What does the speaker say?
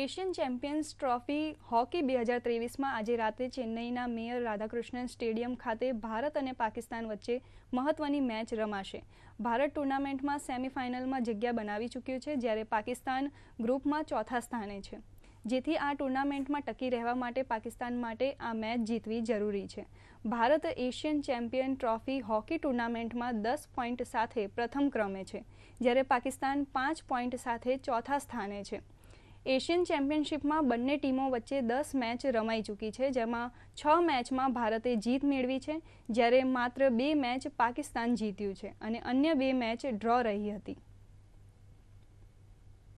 Asian champions trophy hockey બે હજાર ત્રેવીસમાં આજે રાતે ચેન્નઈના મેયર રાધાકૃષ્ણન સ્ટેડિયમ ખાતે ભારત અને પાકિસ્તાન વચ્ચે મહત્વની મેચ રમાશે ભારત ટુર્નામેન્ટમાં સેમીફાઇનલમાં જગ્યા બનાવી ચૂક્યું છે જ્યારે પાકિસ્તાન ગ્રુપમાં ચોથા સ્થાને છે જેથી આ ટુર્નામેન્ટમાં ટકી રહેવા માટે પાકિસ્તાન માટે આ મેચ જીતવી જરૂરી છે Bharat Asian champion trophy hockey ટુર્નામેન્ટમાં દસ પોઈન્ટ સાથે પ્રથમ ક્રમે છે જ્યારે પાકિસ્તાન પાંચ પોઈન્ટ સાથે ચોથા સ્થાને છે એશિયન ચેમ્પિયનશિપમાં બંને ટીમો વચ્ચે દસ મેચ રમાઈ ચૂકી છે જેમાં છ મેચમાં ભારતે જીત મેળવી છે જ્યારે માત્ર બે મેચ પાકિસ્તાન જીત્યું છે અને અન્ય બે મેચ ડ્રો રહી હતી